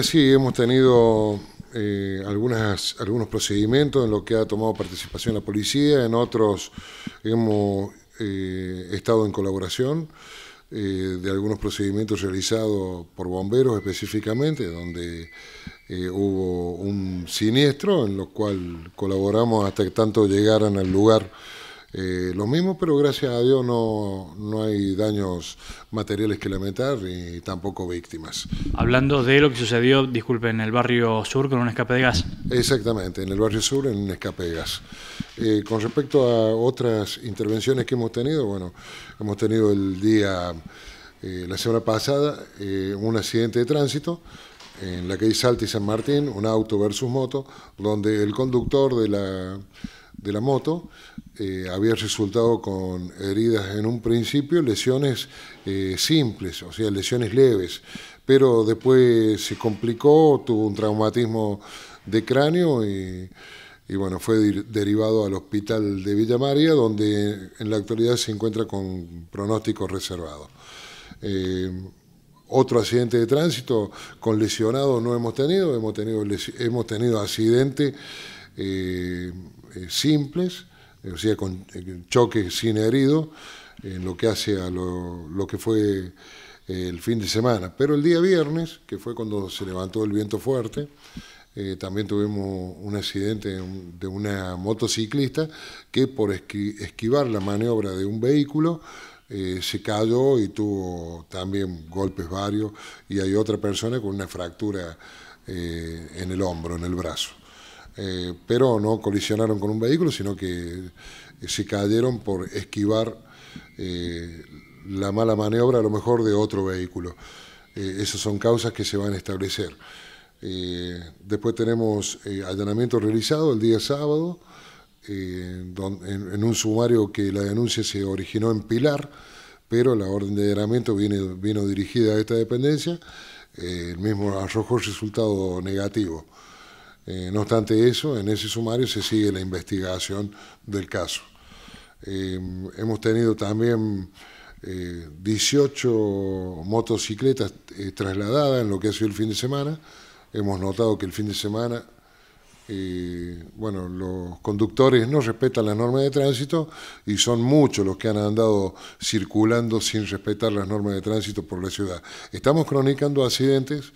Eh, sí, hemos tenido eh, algunas, algunos procedimientos en los que ha tomado participación la policía, en otros hemos eh, estado en colaboración de algunos procedimientos realizados por bomberos específicamente, donde hubo un siniestro en lo cual colaboramos hasta que tanto llegaran al lugar eh, lo mismo, pero gracias a Dios no, no hay daños materiales que lamentar y tampoco víctimas. Hablando de lo que sucedió, disculpe, en el barrio sur con un escape de gas. Exactamente, en el barrio sur en un escape de gas. Eh, con respecto a otras intervenciones que hemos tenido, bueno, hemos tenido el día, eh, la semana pasada, un accidente de tránsito en la calle Salta y San Martín, un auto versus moto, donde el conductor de la, de la moto eh, había resultado con heridas en un principio, lesiones eh, simples, o sea, lesiones leves, pero después se complicó, tuvo un traumatismo de cráneo y, bueno, fue derivado al hospital de Villa María, donde en la actualidad se encuentra con pronóstico reservado. Eh, otro accidente de tránsito con lesionados no hemos tenido, hemos tenido, hemos tenido accidentes simples, o sea, con eh, choque sin herido, en eh, lo que hace a lo, que fue eh, el fin de semana. Pero el día viernes, que fue cuando se levantó el viento fuerte, también tuvimos un accidente de una motociclista que por esquivar la maniobra de un vehículo se cayó y tuvo también golpes varios y hay otra persona con una fractura en el hombro, en el brazo. Eh, pero no colisionaron con un vehículo, sino que eh, se cayeron por esquivar eh, la mala maniobra, a lo mejor, de otro vehículo. esas son causas que se van a establecer. después tenemos allanamiento realizado el día sábado, en, un sumario que la denuncia se originó en Pilar, pero la orden de allanamiento vino, vino dirigida a esta dependencia, el mismo arrojó resultado negativo. Eh, no obstante eso, en ese sumario se sigue la investigación del caso. Eh, hemos tenido también 18 eh, motocicletas trasladadas en lo que ha sido el fin de semana. Hemos notado que el fin de semana bueno, los conductores no respetan las normas de tránsito y son muchos los que han andado circulando sin respetar las normas de tránsito por la ciudad. Estamos cronicando accidentes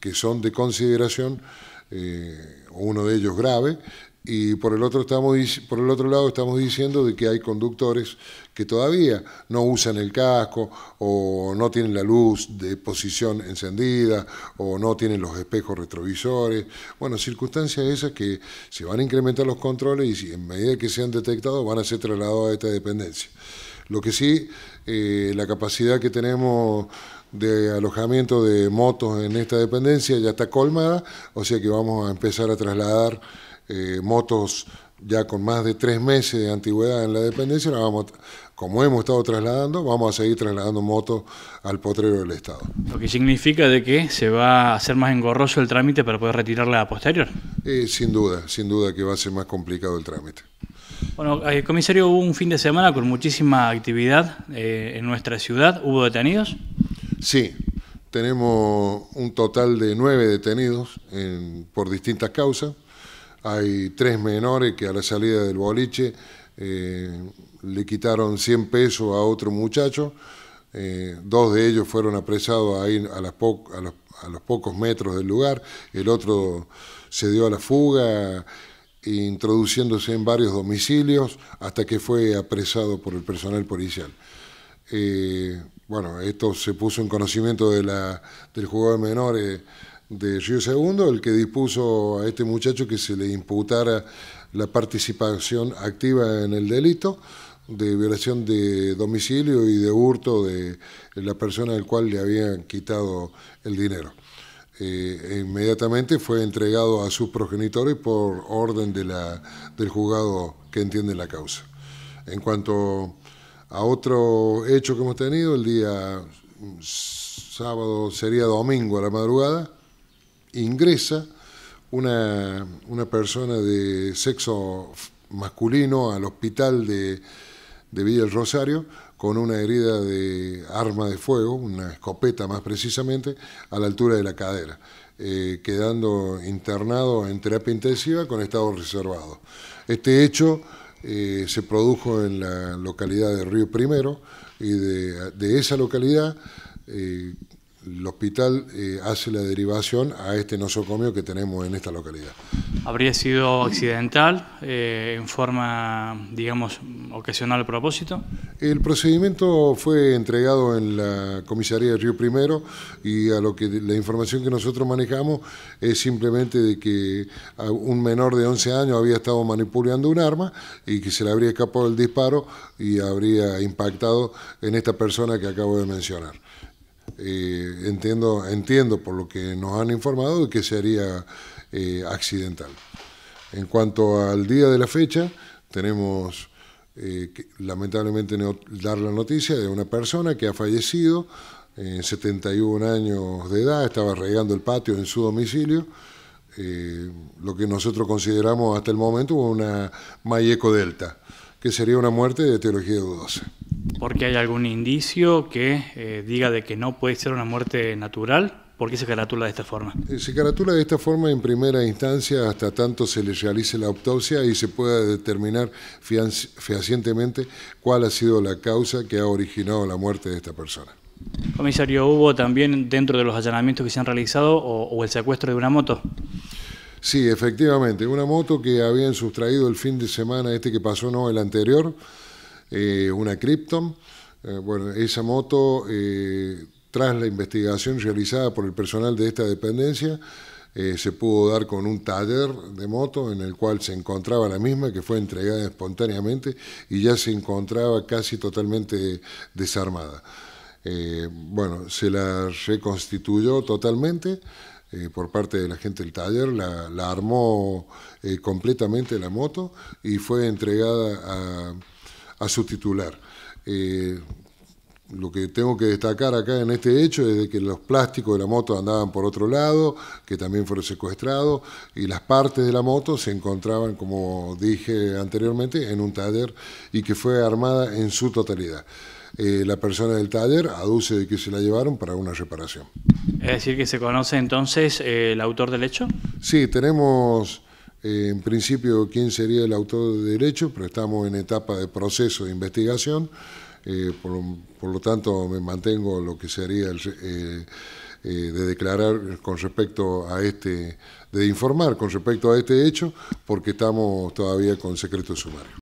que son de consideración eh, uno de ellos grave, y por el, otro estamos, por el otro lado estamos diciendo de que hay conductores que todavía no usan el casco o no tienen la luz de posición encendida o no tienen los espejos retrovisores. Bueno, circunstancias esas que se van a incrementar los controles y en medida que sean detectados van a ser trasladados a esta dependencia. Lo que sí, eh, la capacidad que tenemos de alojamiento de motos en esta dependencia ya está colmada, o sea que vamos a empezar a trasladar eh, motos ya con más de tres meses de antigüedad en la dependencia, como hemos estado trasladando, vamos a seguir trasladando motos al potrero del Estado. Lo que significa de que se va a hacer más engorroso el trámite para poder retirarla a posterior. Eh, sin duda, sin duda que va a ser más complicado el trámite. Bueno, eh, comisario, hubo un fin de semana con muchísima actividad en nuestra ciudad. ¿Hubo detenidos? Sí, tenemos un total de nueve detenidos por distintas causas. Hay tres menores que a la salida del boliche eh, le quitaron 100 pesos a otro muchacho. Eh, dos de ellos fueron apresados a, los, pocos metros del lugar. El otro se dio a la fuga, introduciéndose en varios domicilios hasta que fue apresado por el personal policial bueno, esto se puso en conocimiento de la, del jugador menor menores de Río Segundo, el que dispuso a este muchacho que se le imputara la participación activa en el delito de violación de domicilio y de hurto de la persona al cual le habían quitado el dinero. Eh, e inmediatamente fue entregado a sus progenitores por orden de la, del juzgado que entiende la causa. En cuanto a otro hecho que hemos tenido el día sábado, sería domingo a la madrugada, ingresa una, una persona de sexo masculino al hospital de, de Villa del Rosario con una herida de arma de fuego, una escopeta más precisamente, a la altura de la cadera, eh, quedando internado en terapia intensiva con estado reservado. Este hecho eh, se produjo en la localidad de Río Primero y de, esa localidad eh, el hospital eh, hace la derivación a este nosocomio que tenemos en esta localidad. Habría sido accidental, eh, en forma, digamos, ocasional a propósito. El procedimiento fue entregado en la comisaría de Río Primero y a lo que la información que nosotros manejamos es simplemente de que un menor de 11 años había estado manipulando un arma y que se le habría escapado el disparo y habría impactado en esta persona que acabo de mencionar entiendo, entiendo por lo que nos han informado que sería eh, accidental. En cuanto al día de la fecha, tenemos eh, lamentablemente no, dar la noticia de una persona que ha fallecido eh, en 71 años de edad, estaba regando el patio en su domicilio. lo que nosotros consideramos hasta el momento una mayeco delta, que sería una muerte de teología dudosa porque hay algún indicio que eh, diga de que no puede ser una muerte natural. ¿Por qué se caratula de esta forma? Eh, se caratula de esta forma en primera instancia hasta tanto se le realice la autopsia y se pueda determinar fehacientemente cuál ha sido la causa que ha originado la muerte de esta persona. Comisario, ¿hubo también dentro de los allanamientos que se han realizado o, o el secuestro de una moto? Sí, efectivamente, una moto que habían sustraído el fin de semana, este que pasó, no, el anterior, eh, una Krypton. Eh, bueno, esa moto, eh, tras la investigación realizada por el personal de esta dependencia, se pudo dar con un taller de moto en el cual se encontraba la misma, que fue entregada espontáneamente y ya se encontraba casi totalmente desarmada. bueno, se la reconstituyó totalmente, por parte de la gente del taller, la, armó completamente la moto y fue entregada a, a su titular. Eh, lo que tengo que destacar acá en este hecho es de que los plásticos de la moto andaban por otro lado, que también fueron secuestrados, y las partes de la moto se encontraban, como dije anteriormente, en un taller y que fue armada en su totalidad. Eh, la persona del taller aduce de que se la llevaron para una reparación. Es decir, que se conoce entonces eh, el autor del hecho. Sí, tenemos en principio, quién sería el autor de derecho, pero estamos en etapa de proceso de investigación, eh, por, lo tanto me mantengo lo que sería eh, eh, de declarar con respecto a este, de informar con respecto a este hecho, porque estamos todavía con secreto sumario.